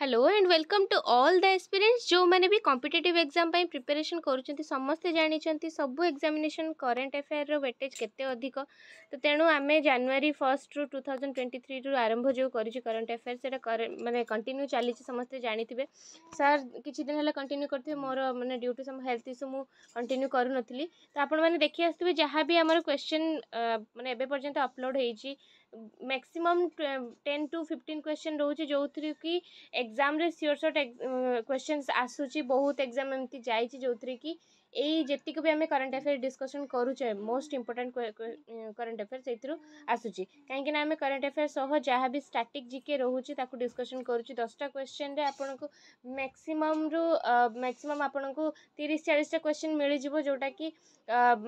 Hello and welcome to all the experience जो मैंने भी कॉम्पिटेटिव एग्जाम पाई प्रिपेरेसन करुँच समस्ते जानते सब एक्जामेसन करेन्ट अफेयर रेटेज केते अधिक तो तेणु आम जानुरी फर्स्ट रू टू थाउजेंड ट्वेंटी थ्री रू आरंभ जो करुँ अफेयर से मैंने कंटिन्यू चली समस्ते जानते सर किसी दिन है कंटिन्यू करते मोर मैंने ड्यू टू हेल्थ इश्यू मुझ कंटिन्यू करूनी तो आपण देखी आसवे जहाँ भी आम क्वेश्चन मैंने एवं पर्यटन अपलोड होती maximum ten to fifteen question रोचे जो थी कि एग्जाम रे सर्ट क्वेश्चन आसूँ बहुत एग्जाम एमती जाइए जो थी कि ଏଇ ଯେତିକି ବି ଆମେ କରେଣ୍ଟ ଆଫେୟାର୍ ଡିସ୍କସନ୍ କରୁଛେ ମୋଷ୍ଟ ଇମ୍ପୋର୍ଟାଣ୍ଟ କରେଣ୍ଟ ଆଫେୟାର୍ ସେଇଥିରୁ ଆସୁଛି କାହିଁକିନା ଆମେ କରେଣ୍ଟ ଆଫେୟାର୍ ସହ ଯାହା ବି ଷ୍ଟାଟିକ୍ ଜିକେ ରହୁଛି ତାକୁ ଡିସ୍କସନ୍ କରୁଛୁ ଦଶଟା କ୍ୱେଶ୍ଚନ୍ରେ ଆପଣଙ୍କୁ ମ୍ୟାକ୍ସିମମ୍ରୁ ମ୍ୟାକ୍ସିମମ୍ ଆପଣଙ୍କୁ ତିରିଶ ଚାଳିଶଟା କ୍ୱେଶ୍ଚନ୍ ମିଳିଯିବ ଯେଉଁଟାକି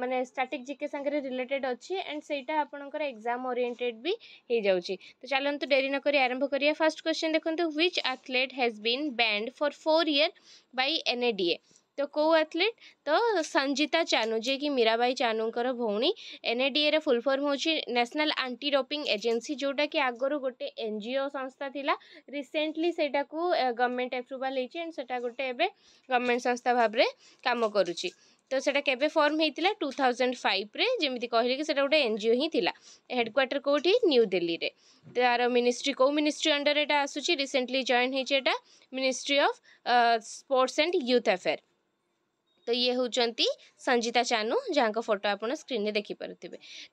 ମାନେ ଷ୍ଟାଟିକ୍ ଜିକେ ସାଙ୍ଗରେ ରିଲେଟେଡ୍ ଅଛି ଆଣ୍ଡ ସେଇଟା ଆପଣଙ୍କର ଏକ୍ଜାମ୍ ଓରିଏଣ୍ଟେଡ୍ ବି ହେଇଯାଉଛି ତ ଚାଲନ୍ତୁ ଡେରି ନ କରି ଆରମ୍ଭ କରିବା ଫାର୍ଷ୍ଟ କ୍ୱେଶ୍ଚନ୍ ଦେଖନ୍ତୁ which athlete has been banned for four year by NADA ତ କେଉଁ ଆଥଲିଟ୍ ତ ସଞ୍ଜିତା ଚାନୁ ଯିଏକି ମୀରାବାଇ ଚାନୁଙ୍କର ଭଉଣୀ ଏନ୍ଏଡିଏର ଫୁଲ୍ ଫର୍ମ ହେଉଛି ନ୍ୟାସନାଲ୍ ଆଣ୍ଟି ଡପିଂ ଏଜେନ୍ସି ଯେଉଁଟାକି ଆଗରୁ ଗୋଟେ ଏନ୍ ଜି ଓ ସଂସ୍ଥା ଥିଲା ରିସେଣ୍ଟଲି ସେଇଟାକୁ ଗଭର୍ଣ୍ଣମେଣ୍ଟ ଆପ୍ରୁଭାଲ୍ ହେଇଛି ଆଣ୍ଡ ସେଇଟା ଗୋଟେ ଏବେ ଗଭର୍ଣ୍ଣମେଣ୍ଟ ସଂସ୍ଥା ଭାବରେ କାମ କରୁଛି ତ ସେଇଟା କେବେ ଫର୍ମ ହେଇଥିଲା ଟୁ ଥାଉଜେଣ୍ଡ ଫାଇଭରେ ଯେମିତି କହିଲେ କି ସେଇଟା ଗୋଟେ ଏନ୍ ଜି ଓ ହିଁ ଥିଲା ହେଡ଼କ୍ୱାର୍ଟର କେଉଁଠି ନ୍ୟୁ ଦିଲ୍ଲୀରେ ତା'ର ମିନିଷ୍ଟ୍ରି କେଉଁ ମିନିଷ୍ଟ୍ରି ଅଣ୍ଡର ଏଇଟା ଆସୁଛି ରିସେଣ୍ଟଲି ଜଏନ୍ ହେଇଛି ଏଇଟା ministry of sports and youth affair তো ইয়ে হচ্ছেন সঞ্জিতা চানু যা ফটো আপনার স্ক্রিনে দেখিপারে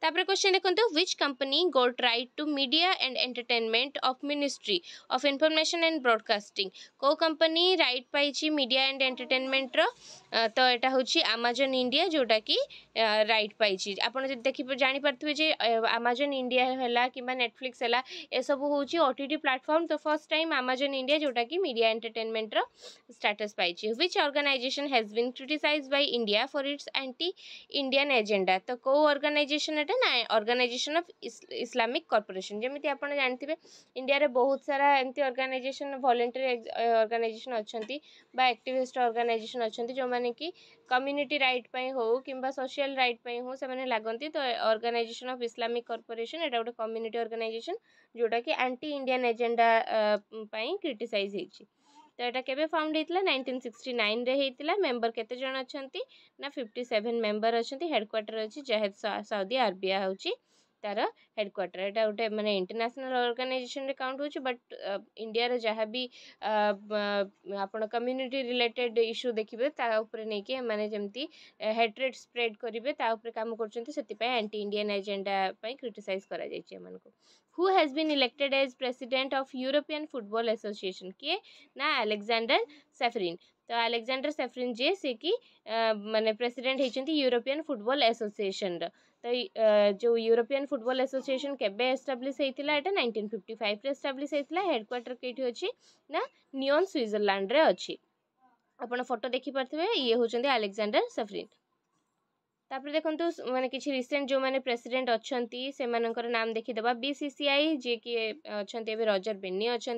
তাপরে কোশ্চেন দেখুন which company got right to media and entertainment of ministry of information and broadcasting কেউ কম্পানি রাইট পাইছি মিডিয়া এন্ড এন্টারটেনমেন্টর তো এটা হচ্ছে আমাজন ইন্ডিয়া যেটা কি রাইট পাইছি আপনার যদি দেখি জাঁপারে যে আমাজন ইন্ডিয়া হলা কিংবা নেটফ্লিক্স হলা এসব হচ্ছে ওটিটি প্লাটফর্ম তো ফার্স্ট টাইম আমাজন ইন্ডিয়া যেটা কি মিডিয়া এন্টারটেনমেন্টর স্টাটস পাইছি which organisation has been criticised criticized by India for its anti-Indian agenda. तो को organization एटा ना organization of Islamic Corporation जेमिति आपण जानथिबे इंडिया रे बहुत सारा एंती organization voluntary organization अछंती बा activist organization अछंती जो माने की community right पई हो किंबा social right पई हो से माने लागंती तो organization of Islamic Corporation एटा गोटे community organization जोटा की एंटी इंडियन एजेंडा पई क्रिटिसाइज होईची ତ ଏଇଟା କେବେ ଫାଉଣ୍ଡ ହେଇଥିଲା ନାଇଣ୍ଟିନ୍ ସିକ୍ସଟି ନାଇନ୍ରେ ହେଇଥିଲା ମେମ୍ବର କେତେଜଣ ଅଛନ୍ତି ନା ଫିଫ୍ଟି ସେଭେନ୍ ମେମ୍ବର ଅଛନ୍ତି ହେଡ଼କ୍ୱାର୍ଟର ଅଛି ଜାହେଦ୍ ସାଉଦି ଆରବିଆ ହେଉଛି तार हेडक्वाटर यहाँ गोटे मैंने इंटरनेशनल ऑर्गेनाइजेशन काउंट हो बट इंडिया जहाँ भी आप कम्युनिटी रिलेटेड इश्यू देखिए नहीं कि जमी हेड्रेड स्प्रेड करेंगे कम कर एंटी इंडियान एजेंडा क्रिटिसाइज कर who has been elected as president of European football association किए ना आलेक्जाडर सेफ्रीन तो आलेक्जाडर सेफ्रीन जी सी कि मानने प्रेसीडेट होती यूरोपियान फुटबल एसोसीएसन र ᱛᱟᱭ ᱡᱚ ᱭᱩᱨᱚᱯᱤᱭᱟᱱ ᱯᱷᱩᱴᱵᱚᱞ ᱮᱥᱚᱥᱤᱭᱮᱥᱚᱱ ᱠᱮᱵᱮ ᱮᱥᱴᱮᱵᱞᱤᱥ ᱦᱮᱛᱤᱞᱟ ᱮᱴᱟ 1955 ᱨᱮ ᱮᱥᱴᱮᱵᱞᱤᱥ ᱦᱮᱛᱤᱞᱟ ᱦᱮಡ್ ᱠᱚᱨᱴᱟᱨ ᱠᱮᱴᱤ ᱦᱚᱪᱤ ᱱᱟ ᱱᱤᱭᱩᱱ ᱥᱤᱞᱤᱡᱟᱱᱰ ᱨᱮ ᱦᱚᱪᱤ ᱟᱯᱱᱟ ᱯᱷᱚᱴᱚ ᱫᱮᱠᱷᱤ ᱯᱟᱨᱛᱷᱮ ᱮ ᱦᱚᱪᱚᱱᱫᱮ ᱮᱞᱮᱠᱡᱟᱱᱰᱟᱨ ᱥᱟᱯᱨᱤᱱ तापर देखो मैंने किसी रिसेंट जो मैंने प्रेसीडेट अच्छा से मानकर नाम देखीदे बीसीसीआई जी कि अच्छा रजर बेनी अच्छा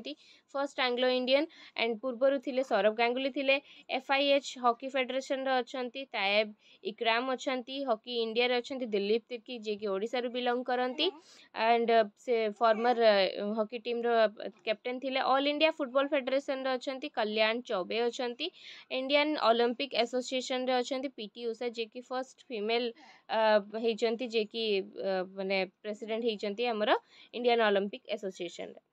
first Anglo Indian and former थे सौरभ गांगुली थे एफआईएच हकी फेडेरेसन रही तायब इक्राम अच्छा हकी इंडिया अच्छा दिलीप तिर्की जी कि ओडार बिलंग करती एंड से फर्मर हकी टीम कैप्टेन थे अल इंडिया फुटबल फेडेरेसन अच्छा कल्याण चौबे अच्छा इंडियान ओलंपिक एसोसीएसन अच्छा पीटी उषा जी कि फर्स्ट फिम ଫିମେଲ୍ ହେଇଛନ୍ତି ଯିଏକି ମାନେ ପ୍ରେସିଡ଼େଣ୍ଟ ହେଇଛନ୍ତି ଆମର ଇଣ୍ଡିଆନ୍ ଅଲମ୍ପିକ୍ ଆସୋସିଏସନ୍ରେ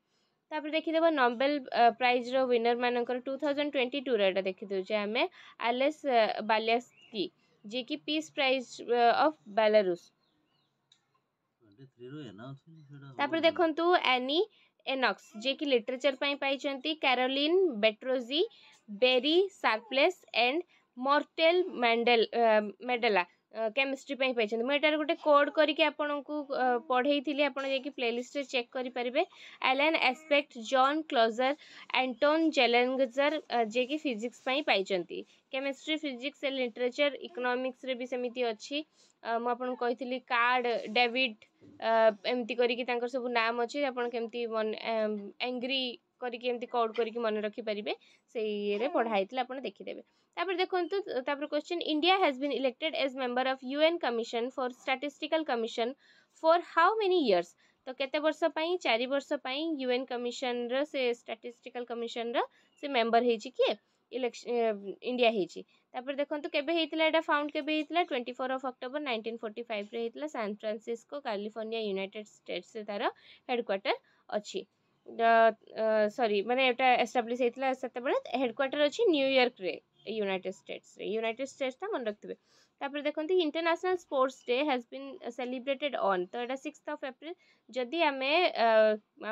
ତାପରେ ଦେଖିଦେବା ନୋବେଲ୍ ପ୍ରାଇଜ୍ର ୱିନର୍ମାନଙ୍କର ଟୁ ଥାଉଜେଣ୍ଡ ଟ୍ୱେଣ୍ଟି ଟୁରେ ଏଇଟା ଦେଖିଦେଉଛେ ଆମେ ଆଲେସ୍ ବାଲିଆସ୍କି ଯିଏକି ପିସ୍ ପ୍ରାଇଜ୍ ଅଫ୍ ବାଲାରୁଷ ତାପରେ ଦେଖନ୍ତୁ ଆନି ଏନକ୍ସ ଯିଏକି ଲିଟରେଚର୍ ପାଇଁ ପାଇଛନ୍ତି Carolyn Bertozzi Barry Sharpless and Morten Meldal Meldal chemistry पे पाइप मुझे गोटे कोड करके पढ़े थी आप प्लेलीस्ट चेक करेंगे Alain Aspect John Clauser Anton Zeilinger जे कि फिजिक्स पाई chemistry physics and literature economics रे भी सेमती अच्छी मुझे कार्ड डेविड एमती करके सब नाम अच्छे आपमती एंग्री करके एमती कौट करके मन रखिपारे से पढ़ाई थी आपड़ देखीदे देखते question India has been elected as member of UN commission for statistical commission for how many years तो कते वर्षपाई चार वर्ष UN commission statistical commission member हो किए इलेक्शन इंडिया होपर देखते केवे यहाँ फाउंड केवे होता twenty four of October nineteen forty five रे होता San Francisco California United States तार हेडक्वाटर अच्छी ସରି ମାନେ ଏଇଟା ଏଷ୍ଟାବ୍ଲିଶ୍ ହେଇଥିଲା ସେତେବେଳେ ହେଡ଼କ୍ୱାର୍ଟର ଅଛି ନ୍ୟୁୟର୍କରେ ୟୁନାଇଟେଡ୍ ଷ୍ଟେଟ୍ସରେ ୟୁନାଇଟେଡ୍ ଷ୍ଟେଟ୍ସଟା ମନେ ରଖିଥିବେ ତାପରେ ଦେଖନ୍ତି international sports day has been celebrated on ତ ଏଇଟା ସିକ୍ସଥ ଅଫ୍ ଏପ୍ରିଲ ଯଦି ଆମେ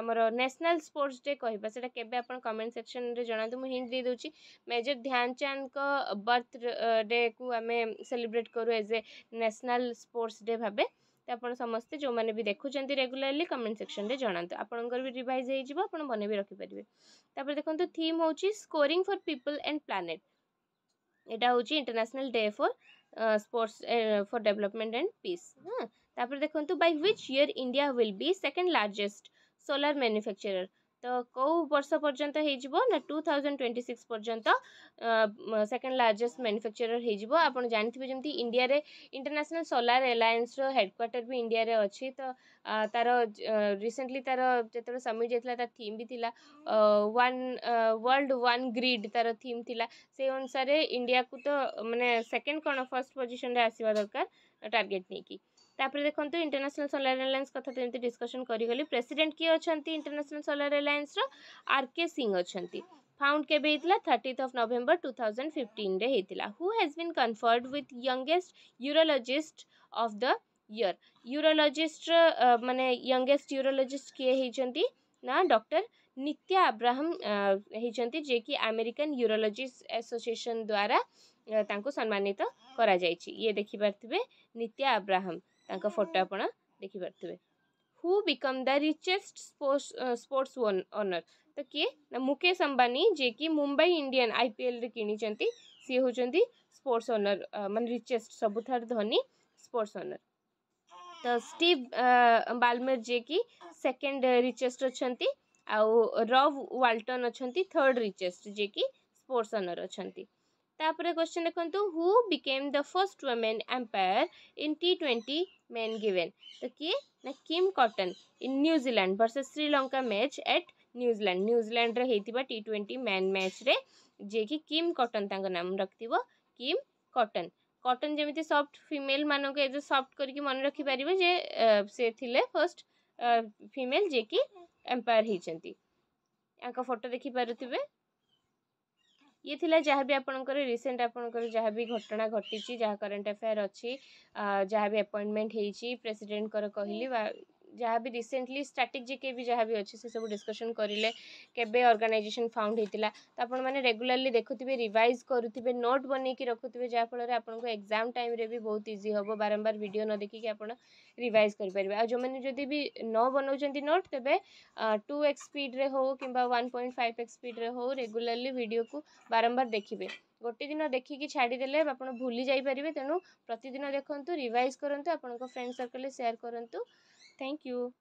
ଆମର ନ୍ୟାସନାଲ୍ ସ୍ପୋର୍ଟସ୍ ଡେ କହିବା ସେଇଟା କେବେ ଆପଣ କମେଣ୍ଟ ସେକ୍ସନ୍ରେ ଜଣାନ୍ତୁ ମୁଁ ହିଣ୍ଟ ଦେଇଦେଉଛି ମେଜର ଧ୍ୟାନଚାନ୍ଦଙ୍କ ବର୍ଥ ଡେକୁ ଆମେ ସେଲିବ୍ରେଟ୍ କରୁ as a national sports day ଭାବେ ଆପଣ ସମସ୍ତେ ଯେଉଁମାନେ ବି ଦେଖୁଛନ୍ତି ରେଗୁଲାରଲି କମେଣ୍ଟ ସେକ୍ସନ୍ରେ ଜଣାନ୍ତୁ ଆପଣଙ୍କର ବି ରିଭାଇଜ୍ ହେଇଯିବ ଆପଣ ମନେ ବି ରଖିପାରିବେ ତାପରେ ଦେଖନ୍ତୁ ଥିମ୍ ହେଉଛି scoring for people and planet ଏଇଟା ହେଉଛି international day for sports for development and peace ହଁ ତାପରେ ଦେଖନ୍ତୁ by which year India will be second largest solar manufacturer ତ କେଉଁ ବର୍ଷ ପର୍ଯ୍ୟନ୍ତ ହେଇଯିବ ନା ଟୁ ଥାଉଜେଣ୍ଡ ଟ୍ୱେଣ୍ଟି ସିକ୍ସ ପର୍ଯ୍ୟନ୍ତ ସେକେଣ୍ଡ ଲାର୍ଜେଷ୍ଟ ମ୍ୟାନୁଫ୍ୟାକ୍ଚରର ହେଇଯିବ ଆପଣ ଜାଣିଥିବେ ଯେମିତି ଇଣ୍ଡିଆରେ ଇଣ୍ଟରନ୍ୟାସନାଲ୍ ସୋଲାର ଆଲାଏନ୍ସର ହେଡ଼କ୍ୱାର୍ଟର ବି ଇଣ୍ଡିଆରେ ଅଛି ତ ତା'ର ରିସେଣ୍ଟଲି ତା'ର ଯେତେବେଳେ ସମିଟ୍ ଯାଇଥିଲା ତା ଥିମ୍ ବି ଥିଲା ୱାନ୍ ୱାର୍ଲଡ ୱାନ୍ ଗ୍ରିଡ୍ ତା'ର ଥିମ୍ ଥିଲା ସେଇ ଅନୁସାରେ ଇଣ୍ଡିଆକୁ ତ ମାନେ ସେକେଣ୍ଡ କ'ଣ ଫାର୍ଷ୍ଟ ପୋଜିସନରେ ଆସିବା ଦରକାର ଟାର୍ଗେଟ୍ ନେଇକି ତାପରେ ଦେଖନ୍ତୁ इंटरनेशनल ସୋଲାର ଆଲାଏନ୍ସ କଥା तो ଏମିତି ଡିସ୍କସନ୍ କରିଗଲି ପ୍ରେସିଡେଣ୍ଟ କିଏ ଅଛନ୍ତି ଇଣ୍ଟରନ୍ୟାସନାଲ୍ ସୋଲାର ଆଲାଏନ୍ସର ଆର୍ କେ फाउंड के thirty of November two thousand fifteen होता who has been conferred with youngest urologist of the year urologist मानने यंगेस्ट यूरोलोजिस्ट किए होती ना डॉक्टर नित्या अब्राहम होती जे कि आमेरिकन यूरोलोजिस्ट एसोसिएशन द्वारा सम्मानित कर देखिपारे नित्या अब्राहम फटो आप देखिपे who become the richest sports owner तो किए ना मुकेश अंबानी जे कि मुंबई इंडियन आईपीएल रे कि सी हूँ स्पोर्ट्स ओनर मान रिचेस्ट सबुठनी स्पोर्ट्स ओनर तो स्टीव बालमेर जे कि सेकेंड रिचेस्ट अच्छा आउ रव व्वाल्टन अच्छा थर्ड रिचेस्ट जे कि स्पोर्ट्स ओनर अच्छा ତାପରେ କ୍ୱେଶ୍ଚନ୍ ଦେଖନ୍ତୁ ହୁ became the first women umpire in T twenty main given ତ କିଏ ନା Kim cotton in New Zealand versus Sri Lanka match at New Zealand ନ୍ୟୁଜିଲାଣ୍ଡରେ ହେଇଥିବା ଟି ଟ୍ୱେଣ୍ଟି ମ୍ୟାନ୍ ମ୍ୟାଚ୍ରେ ଯିଏକି କିମ୍ କଟନ୍ ତାଙ୍କ ନାମ ରଖିଥିବ କିମ୍ କଟନ୍ କଟନ୍ ଯେମିତି ସଫ୍ଟ ଫିମେଲ୍ ମାନଙ୍କୁ ଏଜ୍ ସଫ୍ଟ କରିକି ମନେ ରଖିପାରିବେ ଯେ ସେ ଥିଲେ ଫର୍ଷ୍ଟ ଫିମେଲ୍ ଯିଏକି ଏମ୍ପାୟାର ହେଇଛନ୍ତି ତାଙ୍କ ଫଟୋ ଦେଖିପାରୁଥିବେ ଇଏ ଥିଲା ଯାହା ବି ଆପଣଙ୍କର ରିସେଣ୍ଟ ଆପଣଙ୍କର ଯାହା ବି ଘଟଣା ଘଟିଛି ଯାହା କରେଣ୍ଟ ଆଫେୟାର୍ ଅଛି ଯାହା ବି ଆପଏଣ୍ଟମେଣ୍ଟ ହେଇଛି ପ୍ରେସିଡେଣ୍ଟଙ୍କର କହିଲି ବା ଯାହା ବି ରିସେଣ୍ଟଲି ଷ୍ଟାଟିକ୍ ଜିକେ ବି ଯାହା ବି ଅଛି ସେସବୁ ଡିସ୍କସନ୍ କରିଲେ କେବେ ଅର୍ଗାନାଇଜେସନ୍ ଫାଉଣ୍ଡ ହେଇଥିଲା ତ ଆପଣମାନେ ରେଗୁଲାରଲି ଦେଖୁଥିବେ ରିଭାଇଜ୍ କରୁଥିବେ ନୋଟ୍ ବନେଇକି ରଖୁଥିବେ ଯାହାଫଳରେ ଆପଣଙ୍କୁ ଏକ୍ଜାମ୍ ଟାଇମ୍ରେ ବି ବହୁତ ଇଜି ହେବ ବାରମ୍ବାର ଭିଡ଼ିଓ ନ ଦେଖିକି ଆପଣ ରିଭାଇଜ୍ କରିପାରିବେ ଆଉ ଯେଉଁମାନେ ଯଦି ବି ନ ବନାଉଛନ୍ତି ନୋଟ୍ ତେବେ ଟୁ ଏକ୍ସ ସ୍ପିଡ଼୍ରେ ହେଉ କିମ୍ବା ୱାନ୍ ପଏଣ୍ଟ ଫାଇଭ୍ ଏକ୍ସ ସ୍ପିଡ଼୍ରେ ହେଉ ରେଗୁଲାରଲି ଭିଡ଼ିଓକୁ ବାରମ୍ବାର ଦେଖିବେ ଗୋଟେ ଦିନ ଦେଖିକି ଛାଡ଼ିଦେଲେ ଆପଣ ଭୁଲି ଯାଇପାରିବେ ତେଣୁ ପ୍ରତିଦିନ ଦେଖନ୍ତୁ ରିଭାଇଜ୍ କରନ୍ତୁ ଆପଣଙ୍କ ଫ୍ରେଣ୍ଡ ସର୍କଲ୍ରେ ସେୟାର୍ କରନ୍ତୁ Thank you.